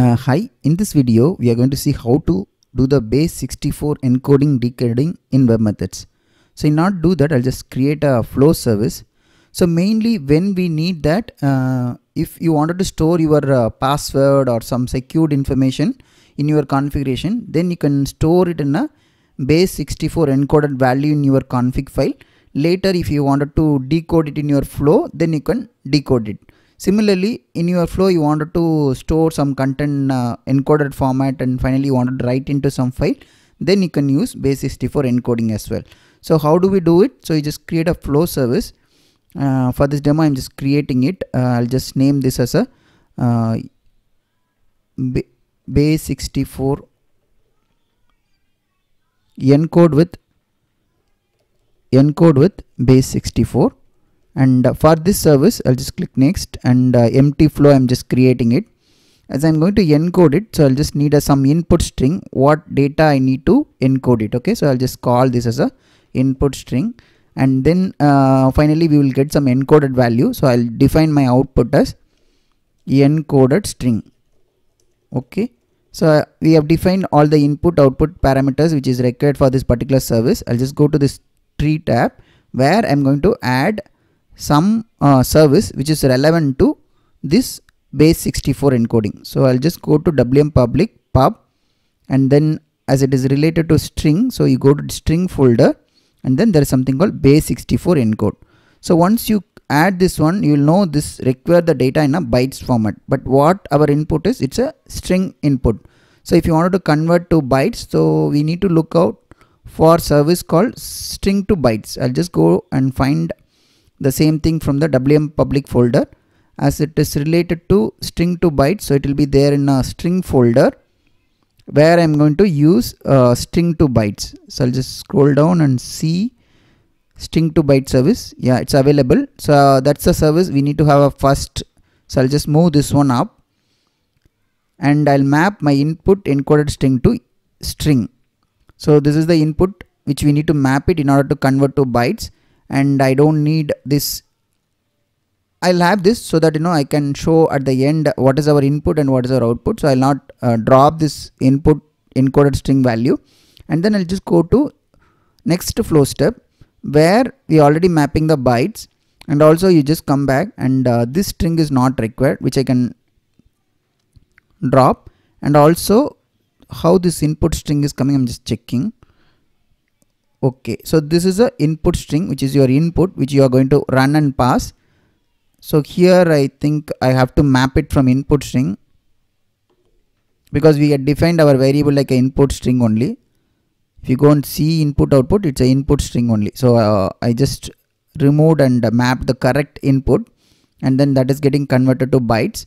Uh, hi, in this video we are going to see how to do the base 64 encoding decoding in web methods. So in not do that I'll just create a flow service. So mainly when we need that uh, if you wanted to store your uh, password or some secured information in your configuration then you can store it in a base 64 encoded value in your config file. Later if you wanted to decode it in your flow then you can decode it. Similarly, in your flow, you wanted to store some content uh, encoded format and finally you wanted to write into some file, then you can use base 64 encoding as well. So how do we do it? So you just create a flow service. Uh, for this demo, I'm just creating it. Uh, I'll just name this as a uh, Base64 encode with encode with base64 and uh, for this service I'll just click next and uh, empty flow I'm just creating it as I'm going to encode it so I'll just need a, uh, some input string what data I need to encode it okay so I'll just call this as a input string and then uh, finally we will get some encoded value so I'll define my output as encoded string okay so uh, we have defined all the input output parameters which is required for this particular service I'll just go to this tree tab where I'm going to add some uh, service which is relevant to this base 64 encoding. So I'll just go to wm public pub and then as it is related to string so you go to string folder and then there is something called base 64 encode. So once you add this one you will know this require the data in a bytes format but what our input is it's a string input. So if you wanted to convert to bytes so we need to look out for service called string to bytes. I'll just go and find the same thing from the wm public folder as it is related to string to byte so it will be there in a string folder where I'm going to use uh, string to bytes so I'll just scroll down and see string to byte service yeah it's available so uh, that's the service we need to have a first so I'll just move this one up and I'll map my input encoded string to string so this is the input which we need to map it in order to convert to bytes and I don't need this I'll have this so that you know I can show at the end what is our input and what is our output so I'll not uh, drop this input encoded string value and then I'll just go to next flow step where we already mapping the bytes and also you just come back and uh, this string is not required which I can drop and also how this input string is coming I'm just checking okay so this is a input string which is your input which you are going to run and pass so here I think I have to map it from input string because we had defined our variable like an input string only if you go and see input output it's an input string only so uh, I just removed and uh, mapped the correct input and then that is getting converted to bytes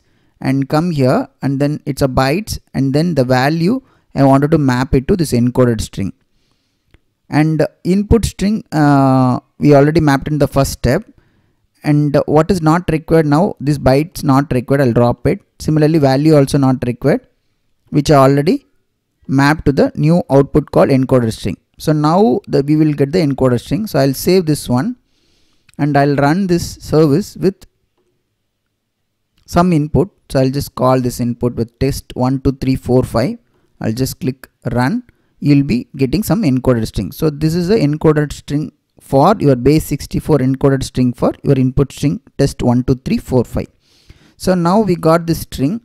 and come here and then it's a bytes and then the value I wanted to map it to this encoded string and input string uh, we already mapped in the first step and what is not required now this bytes not required I'll drop it similarly value also not required which are already mapped to the new output called encoder string so now the, we will get the encoder string so I'll save this one and I'll run this service with some input so I'll just call this input with test 1 2 3 4 5 I'll just click run you'll be getting some encoded string. So this is the encoded string for your base 64 encoded string for your input string test 1, 2, 3, 4, 5. So now we got this string.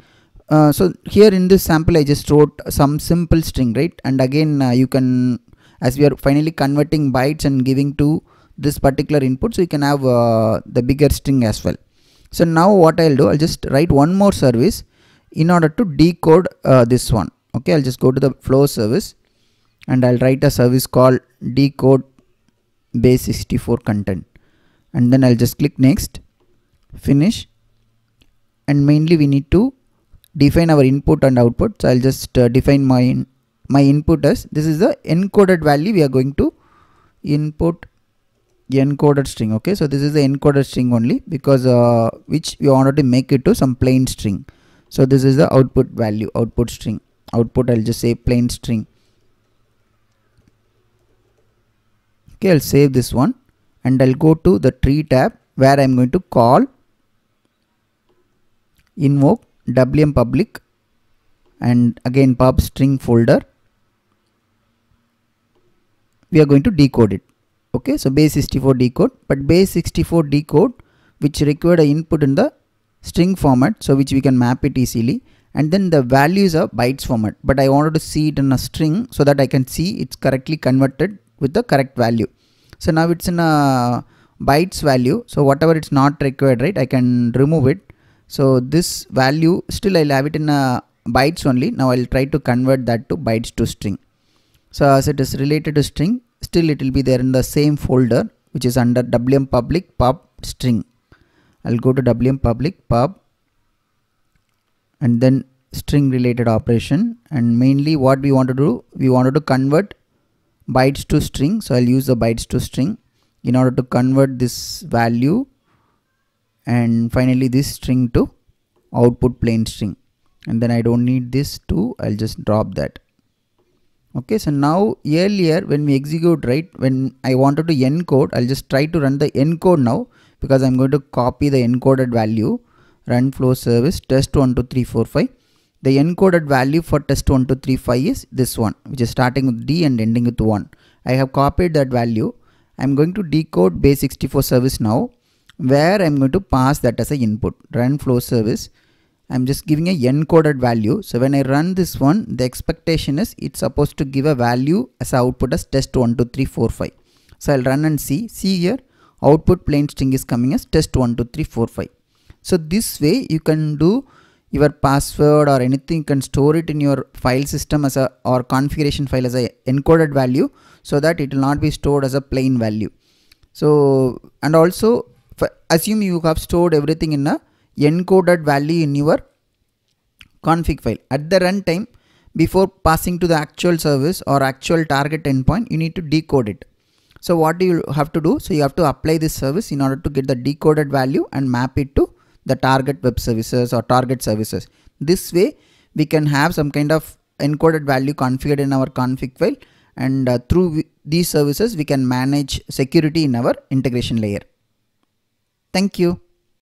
Uh, so here in this sample I just wrote some simple string right and again uh, you can as we are finally converting bytes and giving to this particular input so you can have uh, the bigger string as well. So now what I'll do I'll just write one more service in order to decode uh, this one okay I'll just go to the flow service and I'll write a service called decode base64 content and then I'll just click next finish and mainly we need to define our input and output so I'll just uh, define my in, my input as this is the encoded value we are going to input encoded string okay so this is the encoded string only because uh, which we wanted to make it to some plain string so this is the output value output string output I'll just say plain string Okay, I'll save this one and I'll go to the tree tab where I'm going to call invoke wm public and again pub string folder. We are going to decode it. Okay, so base64 decode, but base64 decode which required an input in the string format so which we can map it easily and then the values are bytes format but I wanted to see it in a string so that I can see it's correctly converted with the correct value. So now it's in a bytes value. So whatever it's not required, right, I can remove it. So this value still I'll have it in a bytes only. Now I'll try to convert that to bytes to string. So as it is related to string, still it will be there in the same folder, which is under wm public pub string. I'll go to wm public pub and then string related operation and mainly what we want to do, we wanted to convert bytes to string. So I'll use the bytes to string in order to convert this value and finally this string to output plain string and then I don't need this too I'll just drop that okay so now earlier when we execute right when I wanted to encode I'll just try to run the encode now because I'm going to copy the encoded value run flow service test one two three four five the encoded value for test 1 2 3 5 is this one which is starting with D and ending with 1. I have copied that value. I am going to decode base 64 service now where I am going to pass that as an input run flow service. I am just giving a encoded value. So when I run this one the expectation is it's supposed to give a value as output as test 1 2 3 4 5. So I'll run and see. See here output plain string is coming as test 1 2 3 4 5. So this way you can do your password or anything you can store it in your file system as a or configuration file as a encoded value so that it will not be stored as a plain value so and also assume you have stored everything in a encoded value in your config file at the runtime before passing to the actual service or actual target endpoint you need to decode it so what do you have to do so you have to apply this service in order to get the decoded value and map it to the target web services or target services. This way we can have some kind of encoded value configured in our config file and uh, through these services we can manage security in our integration layer. Thank you.